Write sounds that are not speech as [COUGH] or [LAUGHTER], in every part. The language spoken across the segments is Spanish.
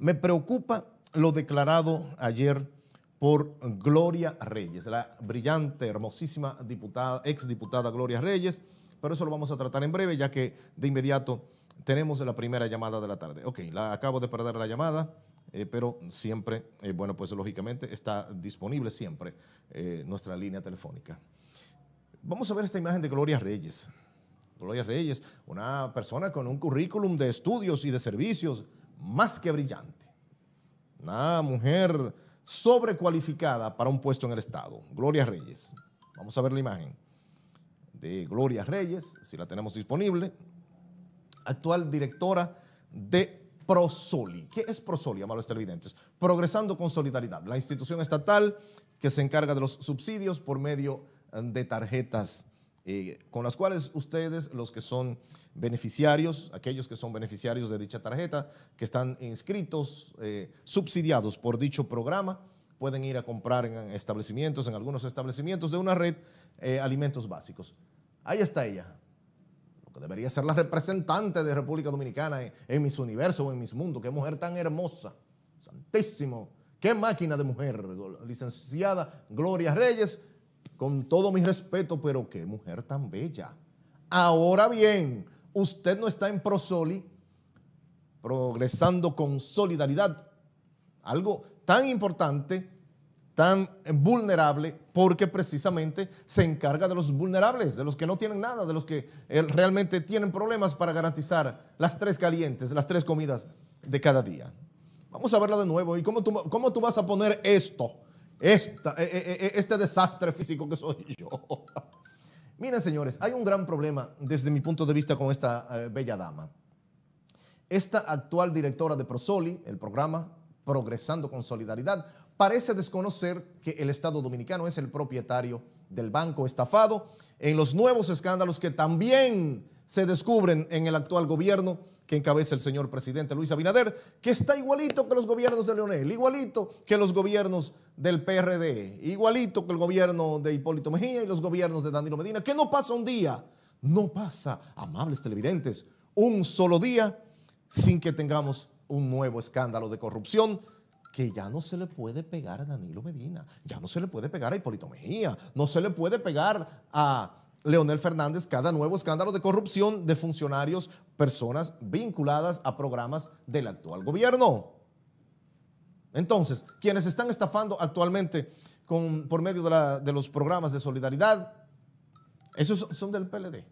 Me preocupa lo declarado ayer por Gloria Reyes, la brillante, hermosísima diputada, exdiputada Gloria Reyes, pero eso lo vamos a tratar en breve, ya que de inmediato tenemos la primera llamada de la tarde. Ok, la acabo de perder la llamada, eh, pero siempre, eh, bueno, pues lógicamente está disponible siempre eh, nuestra línea telefónica. Vamos a ver esta imagen de Gloria Reyes. Gloria Reyes, una persona con un currículum de estudios y de servicios, más que brillante. Una mujer sobrecualificada para un puesto en el Estado, Gloria Reyes. Vamos a ver la imagen de Gloria Reyes, si la tenemos disponible, actual directora de Prosoli. ¿Qué es Prosoli, amados televidentes? Progresando con Solidaridad, la institución estatal que se encarga de los subsidios por medio de tarjetas eh, con las cuales ustedes, los que son beneficiarios, aquellos que son beneficiarios de dicha tarjeta, que están inscritos, eh, subsidiados por dicho programa, pueden ir a comprar en establecimientos, en algunos establecimientos de una red, eh, alimentos básicos. Ahí está ella, lo que debería ser la representante de República Dominicana en, mis universos o en mis mundos. Qué mujer tan hermosa, santísimo, qué máquina de mujer, licenciada Gloria Reyes con todo mi respeto, pero qué mujer tan bella. Ahora bien, usted no está en Prosoli progresando con solidaridad. Algo tan importante, tan vulnerable, porque precisamente se encarga de los vulnerables, de los que no tienen nada, de los que eh, realmente tienen problemas para garantizar las tres calientes, las tres comidas de cada día. Vamos a verla de nuevo. ¿Y cómo tú, cómo tú vas a poner esto? E, e, e, este desastre físico que soy yo. [LAUGHS] Miren, señores, hay un gran problema desde mi punto de vista con esta eh, bella dama. Esta actual directora de Prosoli, el programa Progresando con Solidaridad, parece desconocer que el Estado Dominicano es el propietario del banco estafado en los nuevos escándalos que también se descubren en el actual gobierno que encabeza el señor presidente Luis Abinader, que está igualito que los gobiernos de Leonel, igualito que los gobiernos del PRD, igualito que el gobierno de Hipólito Mejía y los gobiernos de Danilo Medina, que no pasa un día, no pasa, amables televidentes, un solo día sin que tengamos un nuevo escándalo de corrupción que ya no se le puede pegar a Danilo Medina, ya no se le puede pegar a Hipólito Mejía, no se le puede pegar a Leonel Fernández cada nuevo escándalo de corrupción de funcionarios, personas vinculadas a programas del actual gobierno. Entonces, quienes están estafando actualmente con, por medio de, de, los programas de solidaridad, esos son del PLD.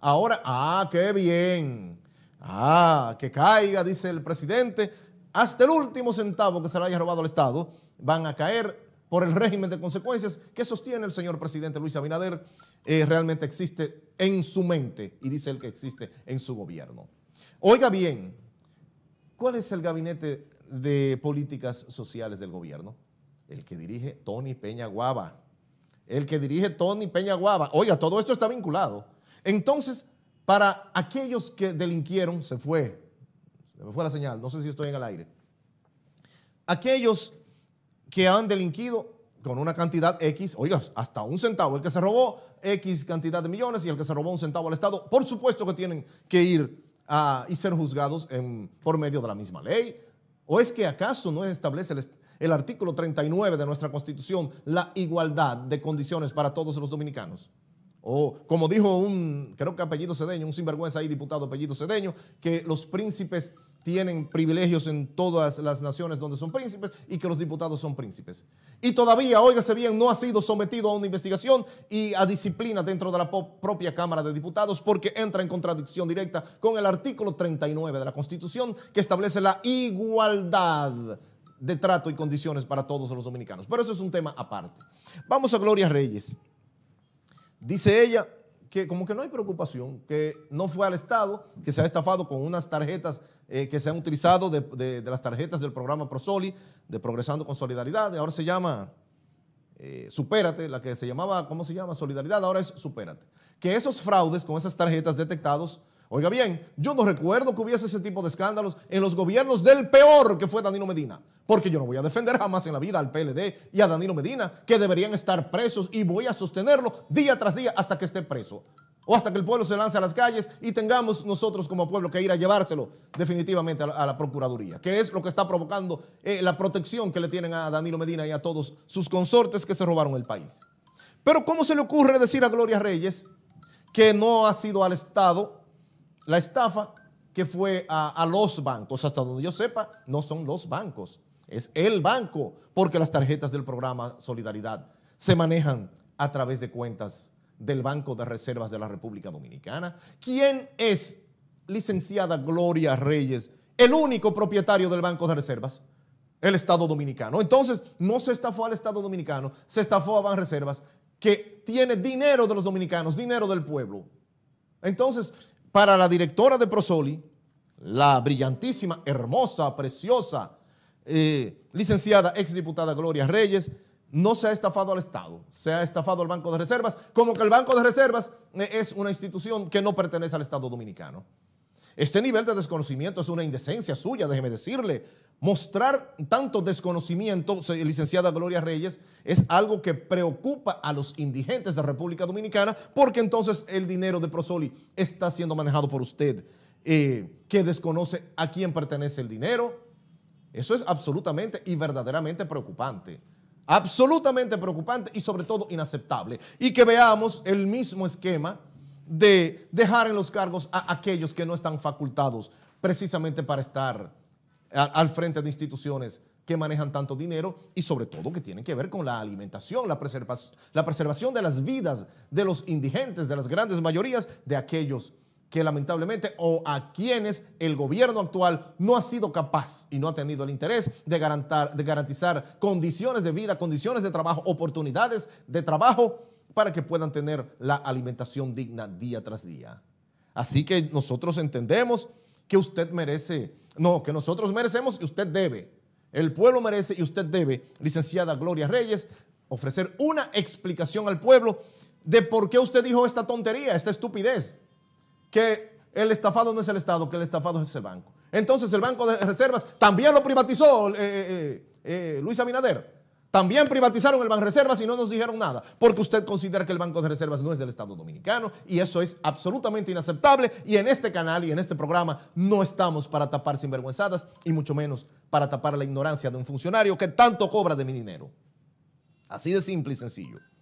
Ahora, ah, qué bien. Ah, que caiga, dice el presidente. Hasta el último centavo que se le haya robado al Estado, van a caer por el régimen de consecuencias que sostiene el señor presidente Luis Abinader, eh, realmente existe en su mente y dice él que existe en su gobierno. Oiga bien, ¿cuál es el gabinete de políticas sociales del gobierno? El que dirige Tony Peña Guava. El que dirige Tony Peña Guava. Oiga, todo esto está vinculado. Entonces, para aquellos que delinquieron, se fue, se me fue la señal, no sé si estoy en el aire. Aquellos que han delinquido con una cantidad X, oiga, hasta un centavo. El que se robó X cantidad de millones y el que se robó un centavo al Estado, por supuesto que tienen que ir ah, y ser juzgados por medio de la misma ley. ¿O es que acaso no establece el, el artículo 39 de nuestra Constitución la igualdad de condiciones para todos los dominicanos? O como dijo un, creo que apellido Cedeño, un sinvergüenza ahí, diputado apellido Cedeño, que los príncipes tienen privilegios en todas las naciones donde son príncipes y que los diputados son príncipes. Y todavía, óigase bien, no ha sido sometido a una investigación y a disciplina dentro de la propia Cámara de Diputados porque entra en contradicción directa con el artículo 39 de la Constitución que establece la igualdad de trato y condiciones para todos los dominicanos. Pero eso es un tema aparte. Vamos a Gloria Reyes. Dice ella, que como que no hay preocupación, que no fue al Estado, que se ha estafado con unas tarjetas eh, que se han utilizado de, las tarjetas del programa Prosoli, de Progresando con Solidaridad, ahora se llama eh, Supérate, la que se llamaba, ¿cómo se llama? Solidaridad, ahora es Supérate. Que esos fraudes con esas tarjetas detectados Oiga bien, yo no recuerdo que hubiese ese tipo de escándalos en los gobiernos del peor que fue Danilo Medina. Porque yo no voy a defender jamás en la vida al PLD y a Danilo Medina, que deberían estar presos y voy a sostenerlo día tras día hasta que esté preso. O hasta que el pueblo se lance a las calles y tengamos nosotros como pueblo que ir a llevárselo definitivamente a la, Procuraduría, que es lo que está provocando eh, la protección que le tienen a Danilo Medina y a todos sus consortes que se robaron el país. Pero ¿cómo se le ocurre decir a Gloria Reyes que no ha sido al Estado la estafa que fue a, los bancos, hasta donde yo sepa, no son los bancos, es el banco, porque las tarjetas del programa Solidaridad se manejan a través de cuentas del Banco de Reservas de la República Dominicana. ¿Quién es, licenciada Gloria Reyes, el único propietario del Banco de Reservas? El Estado Dominicano. Entonces, no se estafó al Estado Dominicano, se estafó a Banreservas, que tiene dinero de los dominicanos, dinero del pueblo. Entonces, para la directora de Prosoli, la brillantísima, hermosa, preciosa, eh, licenciada exdiputada Gloria Reyes, no se ha estafado al Estado, se ha estafado al Banco de Reservas, como que el Banco de Reservas eh, es una institución que no pertenece al Estado dominicano. Este nivel de desconocimiento es una indecencia suya, déjeme decirle. Mostrar tanto desconocimiento, licenciada Gloria Reyes, es algo que preocupa a los indigentes de República Dominicana porque entonces el dinero de Prosoli está siendo manejado por usted, eh, que desconoce a quién pertenece el dinero. Eso es absolutamente y verdaderamente preocupante absolutamente preocupante y sobre todo inaceptable. Y que veamos el mismo esquema de dejar en los cargos a aquellos que no están facultados precisamente para estar al frente de instituciones que manejan tanto dinero y sobre todo que tienen que ver con la alimentación, la, preservación de las vidas de los indigentes, de las grandes mayorías, de aquellos que lamentablemente o a quienes el gobierno actual no ha sido capaz y no ha tenido el interés de, de garantizar condiciones de vida, condiciones de trabajo, oportunidades de trabajo para que puedan tener la alimentación digna día tras día. Así que nosotros entendemos que usted merece, no, que nosotros merecemos y usted debe. El pueblo merece y usted debe, licenciada Gloria Reyes, ofrecer una explicación al pueblo de por qué usted dijo esta tontería, esta estupidez, que el estafado no es el Estado, que el estafado es el banco. Entonces el Banco de Reservas también lo privatizó eh, eh, eh, eh Luis Abinader. También privatizaron el Banco de Reservas y no nos dijeron nada, porque usted considera que el Banco de Reservas no es del Estado Dominicano y eso es absolutamente inaceptable y en este canal y en este programa no estamos para tapar sinvergüenzadas y mucho menos para tapar la ignorancia de un funcionario que tanto cobra de mi dinero. Así de simple y sencillo.